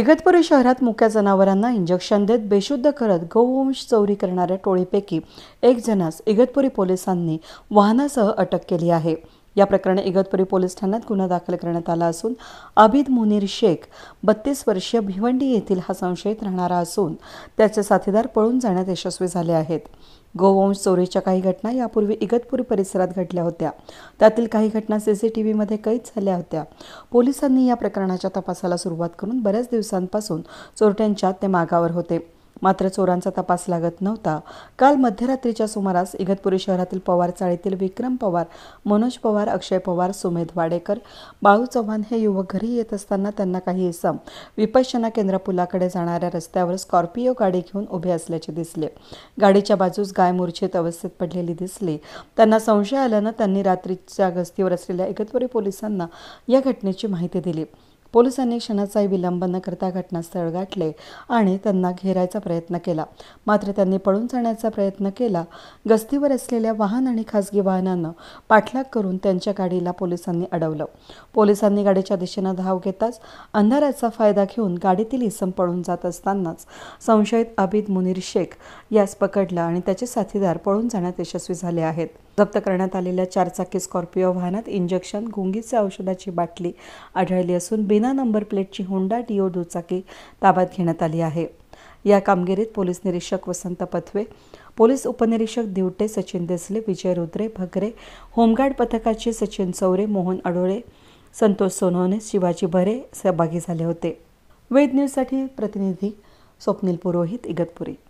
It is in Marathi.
इगतपुरी शहरात मुक्या जनावरांना इंजेक्शन देत बेशुद्ध करत गोवंश चोरी करणाऱ्या टोळीपैकी एक जणास इगतपुरी पोलिसांनी वाहनासह अटक केली आहे या प्रकरणी इगतपुरी पोलीस ठाण्यात गुन्हा दाखल करण्यात आला असून अबिद मुनीर शेख बत्तीस वर्षीय भिवंडी येथील हा संशयित राहणारा असून त्याचे साथीदार पळून जाण्यात यशस्वी झाले आहेत गोवंश चोरीच्या काही घटना यापूर्वी इगतपुरी परिसरात घडल्या होत्या त्यातील काही घटना सीसीटीव्हीमध्ये कैद झाल्या होत्या पोलिसांनी या प्रकरणाच्या तपासाला सुरुवात करून बऱ्याच दिवसांपासून चोरट्यांच्या ते मागावर होते मात्र चोरांचा तपास लागत नव्हता काल मध्यरात्रीच्या सुमारास इगतपुरी शहरातील पवार चाळीतील विक्रम पवार मनोज पवार अक्षय पवार सुमेध वाडेकर बाळू चव्हाण हे युवक घरी येत असताना त्यांना काही इसम विपश्चना केंद्र पुलाकडे जाणाऱ्या रस्त्यावर स्कॉर्पिओ गाडी घेऊन उभे असल्याचे दिसले गाडीच्या बाजूस गाय मूर्छित अवस्थेत पडलेली दिसली त्यांना संशय आल्यानं त्यांनी रात्रीच्या गस्तीवर असलेल्या इगतपुरी पोलिसांना या घटनेची माहिती दिली पोलिसांनी क्षणाचाही विलंब न करता घटनास्थळ गाठले आणि त्यांना घेरायचा प्रयत्न केला मात्र त्यांनी पळून जाण्याचा प्रयत्न केला गस्तीवर असलेल्या वाहन आणि खासगी वाहनानं पाठलाग करून त्यांच्या गाडीला पोलिसांनी अडवलं पोलिसांनी गाडीच्या दिशेनं धाव घेताच अंधाराचा फायदा घेऊन गाडीतील इसम पळून जात असतानाच संशयित अबिद मुनीर शेख यास पकडला आणि त्याचे साथीदार पळून जाण्यात यशस्वी झाले आहेत जप्त करण्यात आलेल्या चारचाकी स्कॉर्पिओ वाहनात इंजेक्शन गुंगीचे औषधाची बाटली आढळली असून बिना नंबर प्लेटची होंडा डिओ दुचाकी ताब्यात घेण्यात आली आहे या कामगिरीत पोलीस निरीक्षक वसंत पथवे पोलीस उपनिरीक्षक दिवटे सचिन देसले विजय रुद्रे भगरे होमगार्ड पथकाचे सचिन चौरे मोहन अडोळे संतोष सोनवणे शिवाजी भरे सहभागी झाले होते वेद न्यूजसाठी प्रतिनिधी स्वप्नील पुरोहित इगतपुरी